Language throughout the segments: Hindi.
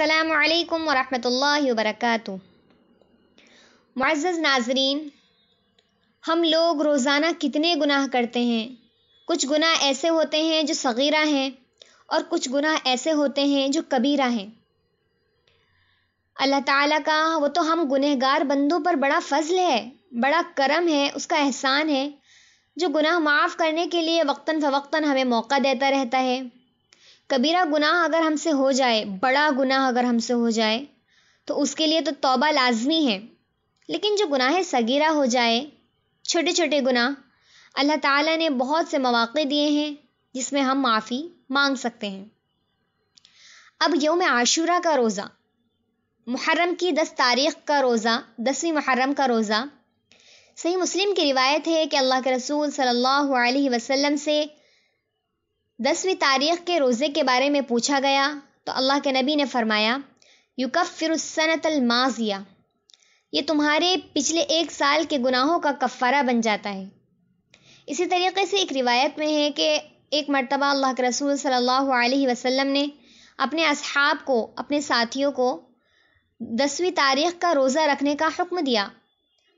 अल्लाम वरहमल वबरक मुआज़ नाजरीन हम लोग रोज़ाना कितने गुनाह करते हैं कुछ गुनाह ऐसे होते हैं जो सगीरा हैं और कुछ गुनाह ऐसे होते हैं जो कबीरा हैं अल्लाह ताला का वो तो हम गुनहगार बंदों पर बड़ा फ़ज़ल है बड़ा करम है उसका एहसान है जो गुनाह माफ़ करने के लिए वक्ता फ़वक्ता हमें मौका देता रहता है कबीरा गुनाह अगर हमसे हो जाए बड़ा गुनाह अगर हमसे हो जाए तो उसके लिए तो तौबा लाजमी है लेकिन जो गुनाह सगीरा हो जाए छोटे छोटे गुनाह अल्लाह ताला ने बहुत से मौाक़े दिए हैं जिसमें हम माफ़ी मांग सकते हैं अब योम आशूरा का रोज़ा मुहर्रम की दस तारीख का रोज़ा दसवीं मुहर्रम का रोज़ा सही मुस्लिम की रिवायत है कि अल्लाह के रसूल सल्लल्लाहु अलैहि वसल्लम से दसवीं तारीख के रोज़े के बारे में पूछा गया तो अल्लाह के नबी ने फरमाया युकफ़िरसनतल माजिया ये तुम्हारे पिछले एक साल के गुनाहों का कफ़ारा बन जाता है इसी तरीके से एक रिवायत में है कि एक मरतबा अल्लाह के रसूल सल्लल्लाहु अलैहि वसल्लम ने अपने असहाब को अपने साथियों को दसवीं तारीख का रोज़ा रखने का हुक्म दिया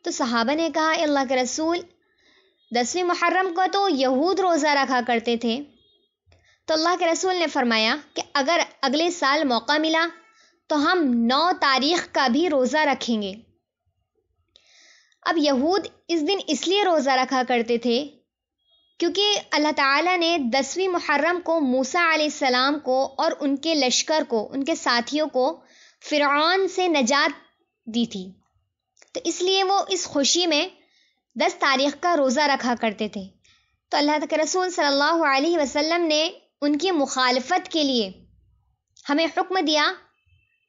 तो सहाबा ने कहा अल्लाह के रसूल दसवीं मुहर्रम का तो यहूद रोज़ा रखा करते थे तो अल्लाह के रसूल ने फरमाया कि अगर अगले साल मौका मिला तो हम नौ तारीख का भी रोज़ा रखेंगे अब यहूद इस दिन इसलिए रोज़ा रखा करते थे क्योंकि अल्लाह ताला ने दसवीं मुहर्रम को मूसा सलाम को और उनके लश्कर को उनके साथियों को फ़िरौन से नजात दी थी तो इसलिए वो इस खुशी में दस तारीख का रोज़ा रखा करते थे तो अल्लाह के रसूल सल्लल्लाहु अलैहि वसल्लम ने उनकी मुखालफत के लिए हमें हुक्म दिया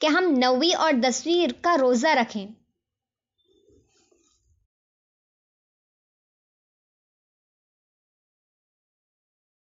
कि हम नवी और दसवीं का रोज़ा रखें